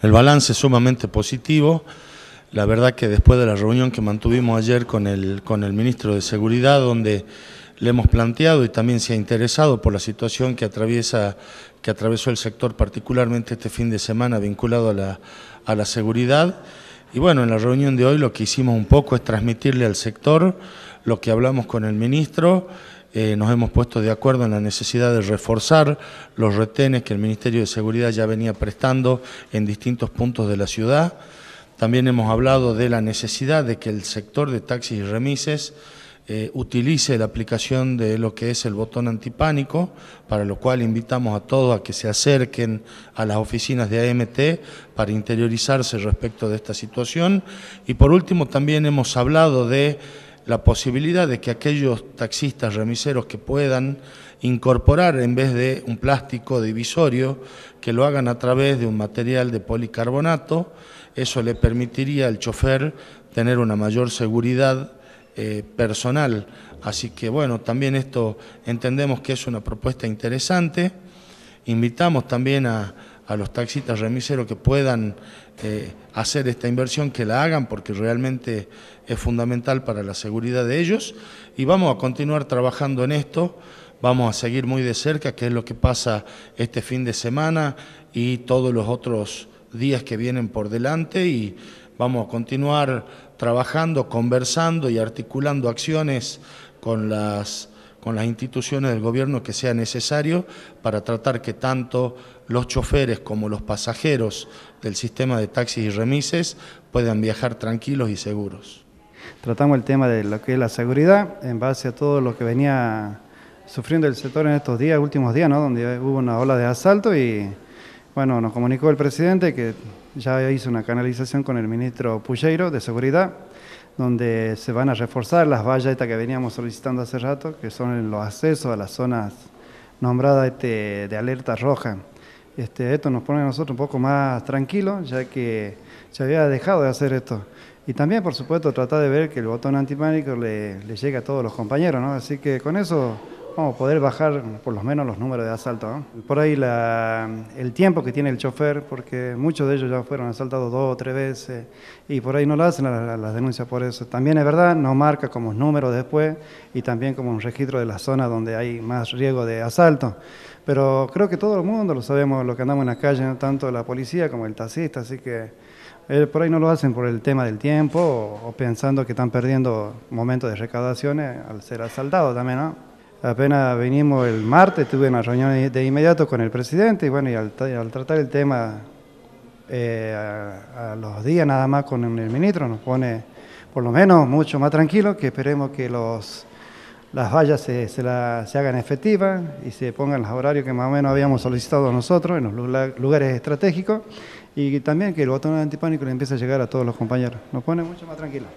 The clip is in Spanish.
El balance es sumamente positivo. La verdad que después de la reunión que mantuvimos ayer con el, con el ministro de Seguridad, donde le hemos planteado y también se ha interesado por la situación que atraviesa que atravesó el sector particularmente este fin de semana vinculado a la, a la seguridad. Y bueno, en la reunión de hoy lo que hicimos un poco es transmitirle al sector lo que hablamos con el ministro eh, nos hemos puesto de acuerdo en la necesidad de reforzar los retenes que el Ministerio de Seguridad ya venía prestando en distintos puntos de la ciudad. También hemos hablado de la necesidad de que el sector de taxis y remises eh, utilice la aplicación de lo que es el botón antipánico, para lo cual invitamos a todos a que se acerquen a las oficinas de AMT para interiorizarse respecto de esta situación. Y por último, también hemos hablado de la posibilidad de que aquellos taxistas remiseros que puedan incorporar en vez de un plástico divisorio, que lo hagan a través de un material de policarbonato, eso le permitiría al chofer tener una mayor seguridad eh, personal. Así que bueno, también esto entendemos que es una propuesta interesante. Invitamos también a, a los taxistas remiseros que puedan eh, hacer esta inversión, que la hagan porque realmente es fundamental para la seguridad de ellos y vamos a continuar trabajando en esto, vamos a seguir muy de cerca qué es lo que pasa este fin de semana y todos los otros días que vienen por delante y vamos a continuar trabajando, conversando y articulando acciones con las con las instituciones del gobierno que sea necesario para tratar que tanto los choferes como los pasajeros del sistema de taxis y remises puedan viajar tranquilos y seguros. Tratamos el tema de lo que es la seguridad en base a todo lo que venía sufriendo el sector en estos días, últimos días, donde hubo una ola de asalto y bueno, nos comunicó el presidente que ya hizo una canalización con el ministro Pulleiro de Seguridad, donde se van a reforzar las vallas que veníamos solicitando hace rato, que son los accesos a las zonas nombradas este, de alerta roja. Este, esto nos pone a nosotros un poco más tranquilos, ya que se había dejado de hacer esto. Y también, por supuesto, tratar de ver que el botón antipánico le, le llegue a todos los compañeros, Así que con eso como poder bajar por lo menos los números de asalto. Por ahí el tiempo que tiene el chofer, porque muchos de ellos ya fueron asaltados dos o tres veces y por ahí no lo hacen las denuncias por eso. También es verdad, nos marca como número después y también como un registro de la zona donde hay más riesgo de asalto. Pero creo que todo el mundo lo sabemos, lo que andamos en la calle, tanto la policía como el taxista, así que eh, por ahí no lo hacen por el tema del tiempo o, pensando que están perdiendo momentos de recaudaciones al ser asaltados también, ¿no? Apenas venimos el martes, tuve una reunión de inmediato con el presidente y bueno, y al, tratar el tema eh, a, los días nada más con el ministro nos pone por lo menos mucho más tranquilo, que esperemos que los, las vallas se, se hagan efectivas y se pongan los horarios que más o menos habíamos solicitado nosotros en los lugares estratégicos y también que el botón antipánico le empiece a llegar a todos los compañeros. Nos pone mucho más tranquilo.